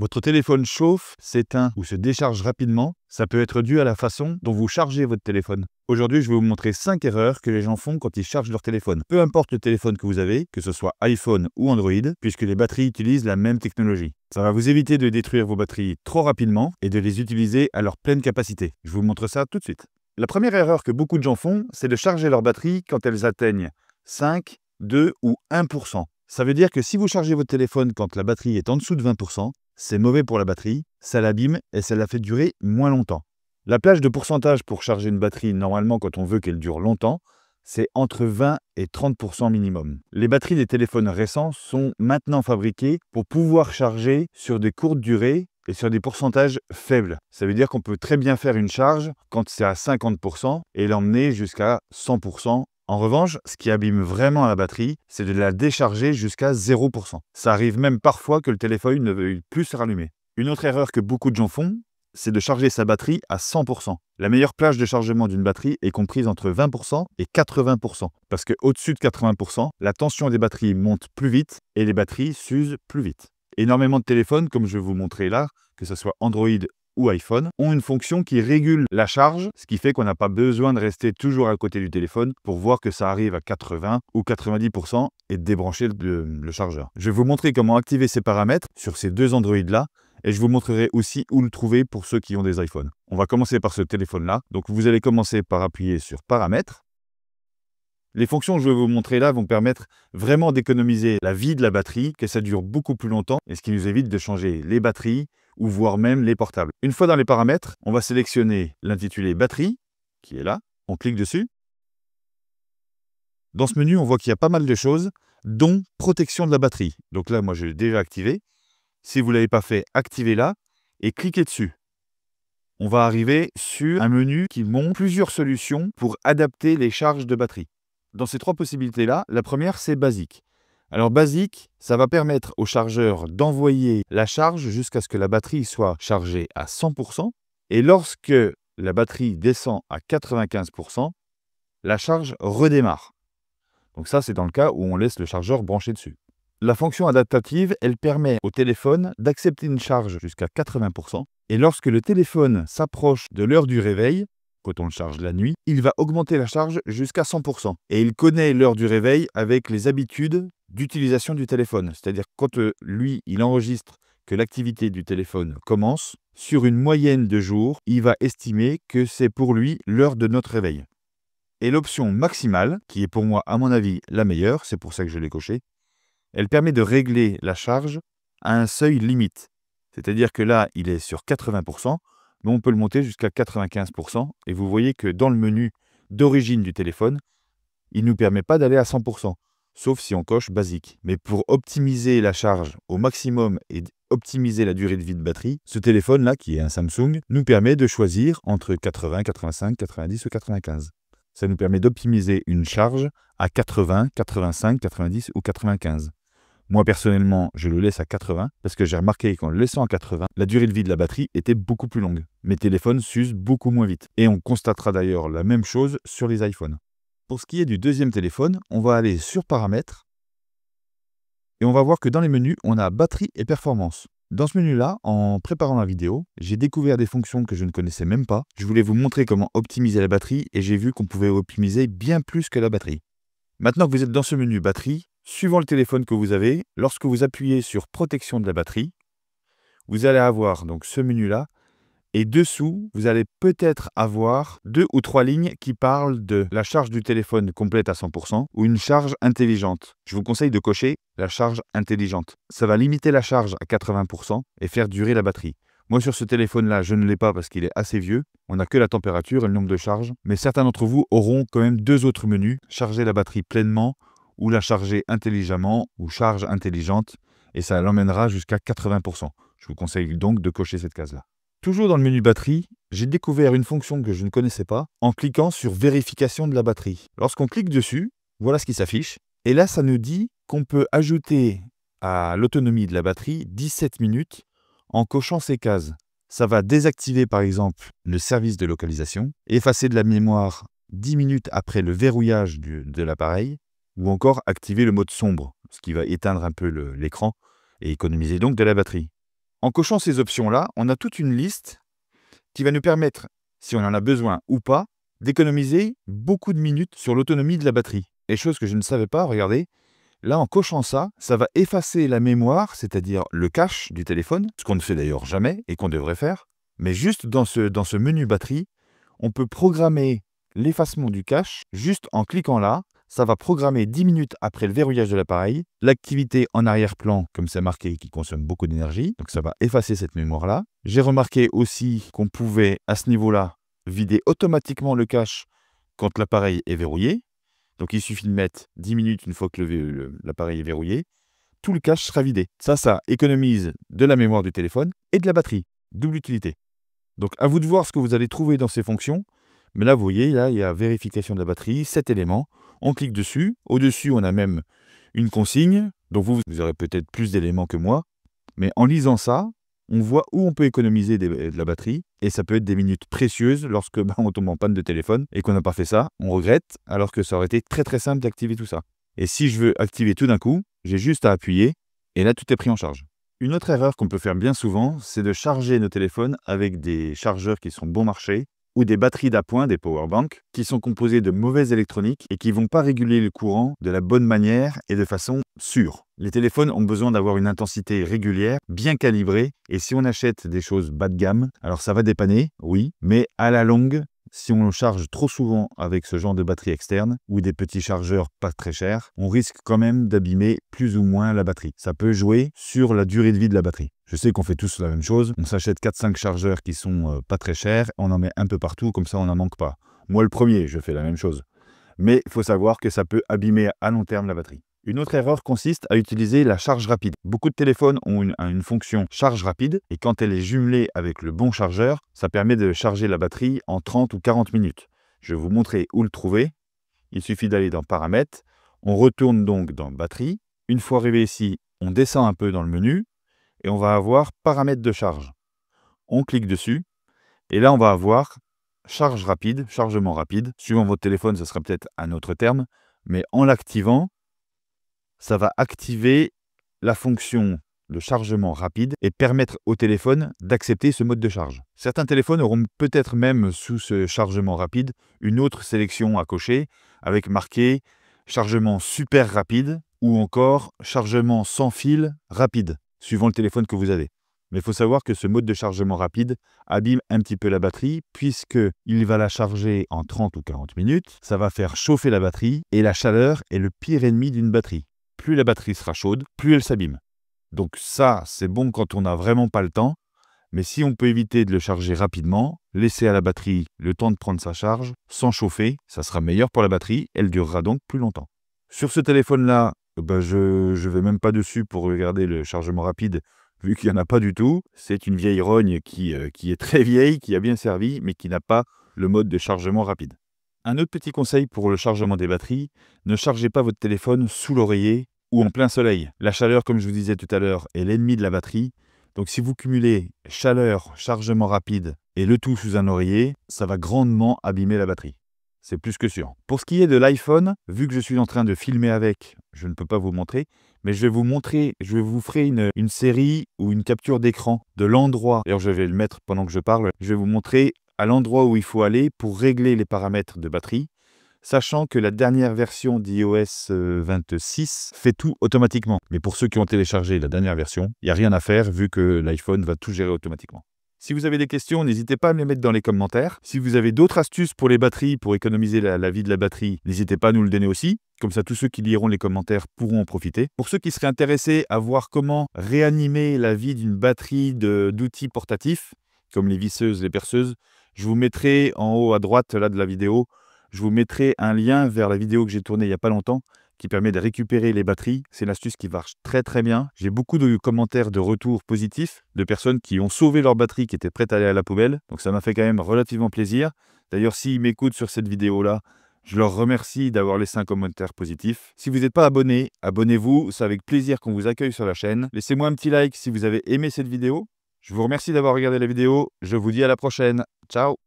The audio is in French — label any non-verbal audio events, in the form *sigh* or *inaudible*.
Votre téléphone chauffe, s'éteint ou se décharge rapidement. Ça peut être dû à la façon dont vous chargez votre téléphone. Aujourd'hui, je vais vous montrer 5 erreurs que les gens font quand ils chargent leur téléphone. Peu importe le téléphone que vous avez, que ce soit iPhone ou Android, puisque les batteries utilisent la même technologie. Ça va vous éviter de détruire vos batteries trop rapidement et de les utiliser à leur pleine capacité. Je vous montre ça tout de suite. La première erreur que beaucoup de gens font, c'est de charger leur batterie quand elles atteignent 5, 2 ou 1%. Ça veut dire que si vous chargez votre téléphone quand la batterie est en dessous de 20%, c'est mauvais pour la batterie, ça l'abîme et ça la fait durer moins longtemps. La plage de pourcentage pour charger une batterie, normalement quand on veut qu'elle dure longtemps, c'est entre 20 et 30% minimum. Les batteries des téléphones récents sont maintenant fabriquées pour pouvoir charger sur des courtes durées et sur des pourcentages faibles. Ça veut dire qu'on peut très bien faire une charge quand c'est à 50% et l'emmener jusqu'à 100% en revanche, ce qui abîme vraiment la batterie, c'est de la décharger jusqu'à 0%. Ça arrive même parfois que le téléphone ne veuille plus se rallumer. Une autre erreur que beaucoup de gens font, c'est de charger sa batterie à 100%. La meilleure plage de chargement d'une batterie est comprise entre 20% et 80%, parce qu'au-dessus de 80%, la tension des batteries monte plus vite et les batteries s'usent plus vite. Énormément de téléphones, comme je vais vous montrer là, que ce soit Android ou iPhone, ont une fonction qui régule la charge, ce qui fait qu'on n'a pas besoin de rester toujours à côté du téléphone pour voir que ça arrive à 80 ou 90% et débrancher le, chargeur. Je vais vous montrer comment activer ces paramètres sur ces deux Android-là et je vous montrerai aussi où le trouver pour ceux qui ont des iPhones. On va commencer par ce téléphone-là. Donc vous allez commencer par appuyer sur Paramètres. Les fonctions que je vais vous montrer là vont permettre vraiment d'économiser la vie de la batterie, que ça dure beaucoup plus longtemps, et ce qui nous évite de changer les batteries, ou voire même les portables. Une fois dans les paramètres, on va sélectionner l'intitulé batterie, qui est là. On clique dessus. Dans ce menu, on voit qu'il y a pas mal de choses, dont protection de la batterie. Donc là, moi, je l'ai déjà activé. Si vous ne l'avez pas fait, activez-la et cliquez dessus. On va arriver sur un menu qui montre plusieurs solutions pour adapter les charges de batterie. Dans ces trois possibilités-là, la première, c'est basique. Alors basique, ça va permettre au chargeur d'envoyer la charge jusqu'à ce que la batterie soit chargée à 100%. Et lorsque la batterie descend à 95%, la charge redémarre. Donc ça, c'est dans le cas où on laisse le chargeur branché dessus. La fonction adaptative, elle permet au téléphone d'accepter une charge jusqu'à 80%. Et lorsque le téléphone s'approche de l'heure du réveil, quand on le charge la nuit, il va augmenter la charge jusqu'à 100%. Et il connaît l'heure du réveil avec les habitudes d'utilisation du téléphone. C'est-à-dire quand euh, lui, il enregistre que l'activité du téléphone commence, sur une moyenne de jours, il va estimer que c'est pour lui l'heure de notre réveil. Et l'option maximale, qui est pour moi à mon avis la meilleure, c'est pour ça que je l'ai coché, elle permet de régler la charge à un seuil limite. C'est-à-dire que là, il est sur 80%, mais on peut le monter jusqu'à 95%. Et vous voyez que dans le menu d'origine du téléphone, il ne nous permet pas d'aller à 100%, sauf si on coche basique. Mais pour optimiser la charge au maximum et optimiser la durée de vie de batterie, ce téléphone-là, qui est un Samsung, nous permet de choisir entre 80, 85, 90 ou 95. Ça nous permet d'optimiser une charge à 80, 85, 90 ou 95. Moi personnellement, je le laisse à 80 parce que j'ai remarqué qu'en le laissant à 80, la durée de vie de la batterie était beaucoup plus longue. Mes téléphones s'usent beaucoup moins vite. Et on constatera d'ailleurs la même chose sur les iPhones. Pour ce qui est du deuxième téléphone, on va aller sur paramètres et on va voir que dans les menus, on a batterie et performance. Dans ce menu-là, en préparant la vidéo, j'ai découvert des fonctions que je ne connaissais même pas. Je voulais vous montrer comment optimiser la batterie et j'ai vu qu'on pouvait optimiser bien plus que la batterie. Maintenant que vous êtes dans ce menu batterie, Suivant le téléphone que vous avez, lorsque vous appuyez sur protection de la batterie, vous allez avoir donc ce menu-là. Et dessous, vous allez peut-être avoir deux ou trois lignes qui parlent de la charge du téléphone complète à 100% ou une charge intelligente. Je vous conseille de cocher la charge intelligente. Ça va limiter la charge à 80% et faire durer la batterie. Moi, sur ce téléphone-là, je ne l'ai pas parce qu'il est assez vieux. On n'a que la température et le nombre de charges. Mais certains d'entre vous auront quand même deux autres menus. Charger la batterie pleinement ou la charger intelligemment ou charge intelligente et ça l'emmènera jusqu'à 80%. Je vous conseille donc de cocher cette case-là. Toujours dans le menu batterie, j'ai découvert une fonction que je ne connaissais pas en cliquant sur vérification de la batterie. Lorsqu'on clique dessus, voilà ce qui s'affiche. Et là, ça nous dit qu'on peut ajouter à l'autonomie de la batterie 17 minutes en cochant ces cases. Ça va désactiver par exemple le service de localisation, effacer de la mémoire 10 minutes après le verrouillage de l'appareil ou encore activer le mode sombre, ce qui va éteindre un peu l'écran et économiser donc de la batterie. En cochant ces options-là, on a toute une liste qui va nous permettre, si on en a besoin ou pas, d'économiser beaucoup de minutes sur l'autonomie de la batterie. Et chose que je ne savais pas, regardez, là en cochant ça, ça va effacer la mémoire, c'est-à-dire le cache du téléphone, ce qu'on ne fait d'ailleurs jamais et qu'on devrait faire. Mais juste dans ce, dans ce menu batterie, on peut programmer l'effacement du cache juste en cliquant là, ça va programmer 10 minutes après le verrouillage de l'appareil l'activité en arrière-plan, comme c'est marqué, qui consomme beaucoup d'énergie. Donc ça va effacer cette mémoire-là. J'ai remarqué aussi qu'on pouvait, à ce niveau-là, vider automatiquement le cache quand l'appareil est verrouillé. Donc il suffit de mettre 10 minutes une fois que l'appareil est verrouillé. Tout le cache sera vidé. Ça, ça économise de la mémoire du téléphone et de la batterie. Double utilité. Donc à vous de voir ce que vous allez trouver dans ces fonctions. Mais là, vous voyez, là, il y a vérification de la batterie, 7 éléments. On clique dessus. Au-dessus, on a même une consigne. Donc vous, vous aurez peut-être plus d'éléments que moi. Mais en lisant ça, on voit où on peut économiser euh, de la batterie. Et ça peut être des minutes précieuses lorsque *laughs* bah, on tombe en panne de téléphone et qu'on n'a pas fait ça. On regrette, alors que ça aurait été très très simple d'activer tout ça. Et si je veux activer tout d'un coup, j'ai juste à appuyer et là tout est pris en charge. Une autre erreur qu'on peut faire bien souvent, c'est de charger nos téléphones avec des chargeurs qui sont bon marché ou des batteries d'appoint des powerbanks qui sont composées de mauvaises électroniques et qui vont pas réguler le courant de la bonne manière et de façon sûre. Les téléphones ont besoin d'avoir une intensité régulière, bien calibrée, et si on achète des choses bas de gamme, alors ça va dépanner, oui, mais à la longue, si on le charge trop souvent avec ce genre de batterie externe ou des petits chargeurs pas très chers, on risque quand même d'abîmer plus ou moins la batterie. Ça peut jouer sur la durée de vie de la batterie. Je sais qu'on fait tous la même chose, on s'achète 4-5 chargeurs qui sont euh, pas très chers, on en met un peu partout, comme ça on n'en manque pas. Moi le premier, je fais la même chose. Mais il faut savoir que ça peut abîmer à long terme la batterie. Une autre erreur consiste à utiliser la charge rapide. Beaucoup de téléphones ont une, fonction charge rapide et quand elle est jumelée avec le bon chargeur, ça permet de charger la batterie en 30 ou 40 minutes. Je vais vous montrer où le trouver. Il suffit d'aller dans Paramètres. On retourne donc dans Batterie. Une fois arrivé ici, on descend un peu dans le menu et on va avoir Paramètres de charge. On clique dessus et là on va avoir charge rapide, chargement rapide. Suivant votre téléphone, ce sera peut-être un autre terme, mais en l'activant, ça va activer la fonction de chargement rapide et permettre au téléphone d'accepter ce mode de charge. Certains téléphones auront peut-être même sous ce chargement rapide une autre sélection à cocher avec marqué chargement super rapide ou encore chargement sans fil rapide, suivant le téléphone que vous avez. Mais il faut savoir que ce mode de chargement rapide abîme un petit peu la batterie puisqu'il va la charger en 30 ou 40 minutes, ça va faire chauffer la batterie et la chaleur est le pire ennemi d'une batterie plus la batterie sera chaude, plus elle s'abîme. Donc ça, c'est bon quand on n'a vraiment pas le temps, mais si on peut éviter de le charger rapidement, laisser à la batterie le temps de prendre sa charge, sans chauffer, ça sera meilleur pour la batterie, elle durera donc plus longtemps. Sur ce téléphone-là, ben je ne vais même pas dessus pour regarder le chargement rapide, vu qu'il n'y en a pas du tout. C'est une vieille rogne euh, qui est très vieille, qui a bien servi, mais qui n'a pas le mode de chargement rapide. Un autre petit conseil pour le chargement des batteries, ne chargez pas votre téléphone sous l'oreiller ou en plein soleil. La chaleur, comme je vous disais tout à l'heure, est l'ennemi de la batterie. Donc si vous cumulez chaleur, chargement rapide et le tout sous un oreiller, ça va grandement abîmer la batterie. C'est plus que sûr. Pour ce qui est de l'iPhone, vu que je suis en train de filmer avec, je ne peux pas vous montrer, mais je vais vous montrer, je vais vous ferai une, une série ou une capture d'écran de l'endroit. D'ailleurs, je vais le mettre pendant que je parle. Je vais vous montrer à l'endroit où il faut aller pour régler les paramètres de batterie, sachant que la dernière version d'iOS 26 euh, fait tout automatiquement. Mais pour ceux qui ont téléchargé la dernière version, il n'y a rien à faire vu que l'iPhone va tout gérer automatiquement. Si vous avez des questions, n'hésitez pas à me les mettre dans les commentaires. Si vous avez d'autres astuces pour les batteries, pour économiser la, vie de la batterie, n'hésitez pas à nous le donner aussi. Comme ça, tous ceux qui liront les commentaires pourront en profiter. Pour ceux qui seraient intéressés à voir comment réanimer la vie d'une batterie d'outils portatifs, comme les visseuses, les perceuses, je vous mettrai en haut à droite là de la vidéo, je vous mettrai un lien vers la vidéo que j'ai tournée il n'y a pas longtemps qui permet de récupérer les batteries. C'est une astuce qui marche très très bien. J'ai beaucoup de commentaires de retour positifs de personnes qui ont sauvé leur batterie, qui étaient prêtes à aller à la poubelle. Donc ça m'a fait quand même relativement plaisir. D'ailleurs, s'ils m'écoutent sur cette vidéo-là, je leur remercie d'avoir laissé un commentaire positif. Si vous n'êtes pas abonné, abonnez-vous. C'est avec plaisir qu'on vous accueille sur la chaîne. Laissez-moi un petit like si vous avez aimé cette vidéo. Je vous remercie d'avoir regardé la vidéo. Je vous dis à la prochaine. Ciao